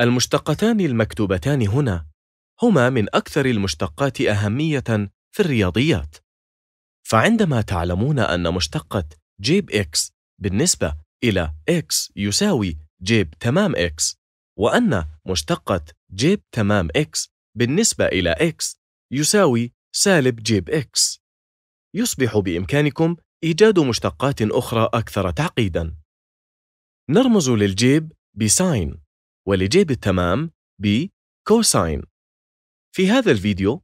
المشتقتان المكتوبتان هنا هما من أكثر المشتقات أهمية في الرياضيات فعندما تعلمون أن مشتقة جيب X بالنسبة إلى X يساوي جيب تمام X وأن مشتقة جيب تمام X بالنسبة إلى X يساوي سالب جيب X يصبح بإمكانكم إيجاد مشتقات أخرى أكثر تعقيداً نرمز للجيب بساين ولجيب التمام بكوساين في هذا الفيديو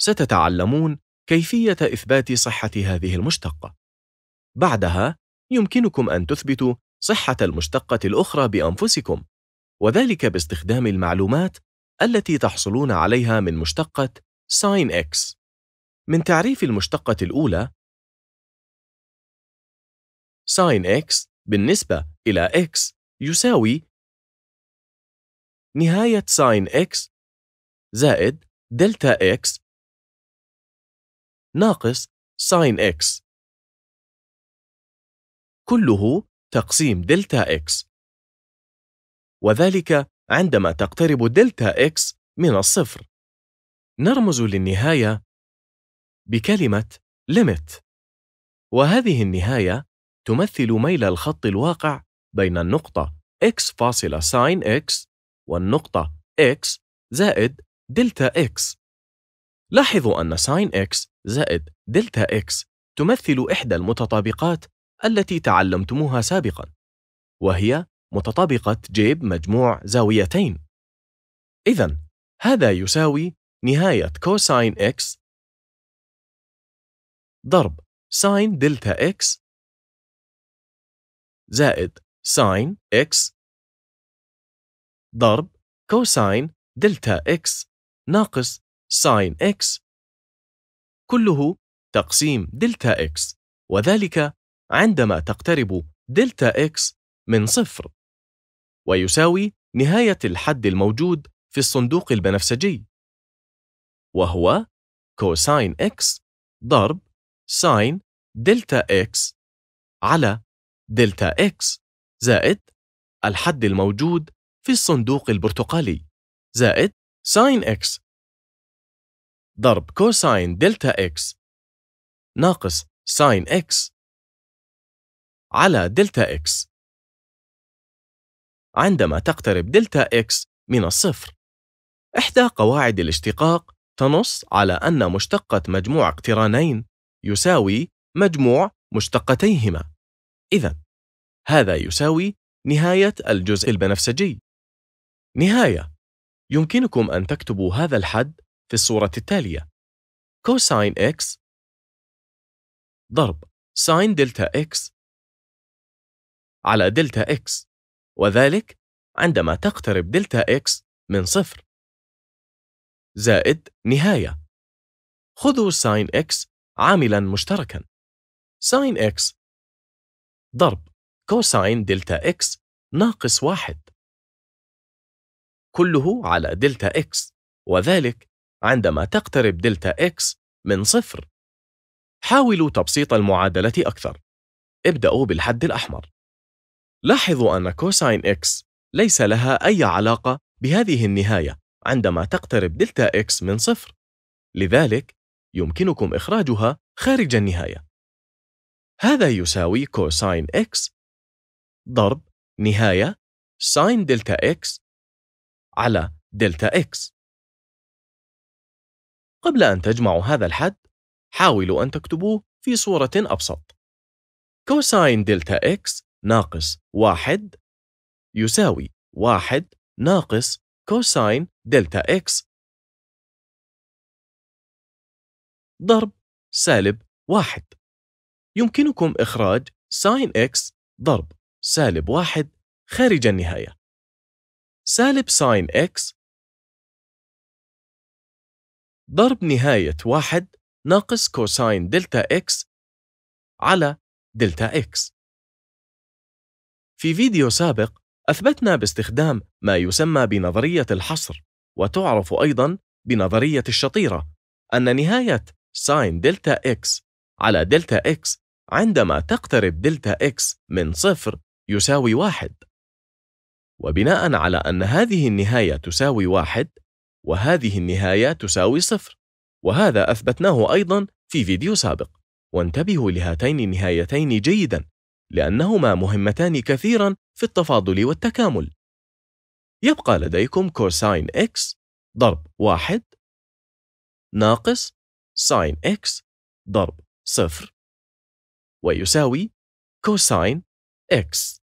ستتعلمون كيفية إثبات صحة هذه المشتقة بعدها يمكنكم أن تثبتوا صحة المشتقة الأخرى بأنفسكم وذلك باستخدام المعلومات التي تحصلون عليها من مشتقة ساين إكس من تعريف المشتقة الأولى ساين إكس بالنسبة إلى إكس يساوي نهاية ساين x زائد دلتا x ناقص ساين x كله تقسيم دلتا x وذلك عندما تقترب دلتا x من الصفر نرمز للنهاية بكلمة limit وهذه النهاية تمثل ميل الخط الواقع بين النقطة x فاصلة ساين x والنقطة x زائد دلتا x لاحظوا أن ساين x زائد دلتا x تمثل إحدى المتطابقات التي تعلمتموها سابقا وهي متطابقة جيب مجموع زاويتين إذا هذا يساوي نهاية كوساين x ضرب ساين دلتا x زائد ساين x ضرب كوساين دلتا إكس ناقص ساين إكس كله تقسيم دلتا إكس وذلك عندما تقترب دلتا إكس من صفر ويساوي نهاية الحد الموجود في الصندوق البنفسجي وهو كوساين إكس ضرب ساين دلتا إكس على دلتا إكس زائد الحد الموجود في الصندوق البرتقالي زائد ساين إكس ضرب كوساين دلتا إكس ناقص ساين إكس على دلتا إكس عندما تقترب دلتا إكس من الصفر إحدى قواعد الاشتقاق تنص على أن مشتقة مجموع اقترانين يساوي مجموع مشتقتيهما إذا هذا يساوي نهاية الجزء البنفسجي نهاية يمكنكم أن تكتبوا هذا الحد في الصورة التالية كوساين x ضرب ساين دلتا x على دلتا x وذلك عندما تقترب دلتا x من صفر زائد نهاية خذوا ساين x عاملا مشتركا ساين x ضرب كوساين دلتا x ناقص واحد كله على دلتا إكس وذلك عندما تقترب دلتا إكس من صفر حاولوا تبسيط المعادلة أكثر ابدأوا بالحد الأحمر لاحظوا أن كوساين إكس ليس لها أي علاقة بهذه النهاية عندما تقترب دلتا إكس من صفر لذلك يمكنكم إخراجها خارج النهاية هذا يساوي كوساين إكس ضرب نهاية ساين دلتا إكس على دلتا إكس قبل أن تجمعوا هذا الحد حاولوا أن تكتبوه في صورة أبسط كوساين دلتا إكس ناقص واحد يساوي واحد ناقص كوساين دلتا إكس ضرب سالب واحد يمكنكم إخراج ساين إكس ضرب سالب واحد خارج النهاية سالب ساين x ضرب نهاية واحد ناقص كوساين دلتا x على دلتا x. في فيديو سابق أثبتنا باستخدام ما يسمى بنظرية الحصر وتعرف أيضاً بنظرية الشطيرة أن نهاية ساين دلتا x على دلتا x عندما تقترب دلتا x من صفر يساوي واحد وبناء على أن هذه النهاية تساوي واحد وهذه النهاية تساوي صفر وهذا أثبتناه أيضا في فيديو سابق وانتبهوا لهاتين النهايتين جيدا لأنهما مهمتان كثيرا في التفاضل والتكامل يبقى لديكم كوساين إكس ضرب واحد ناقص ساين x ضرب صفر ويساوي كوساين إكس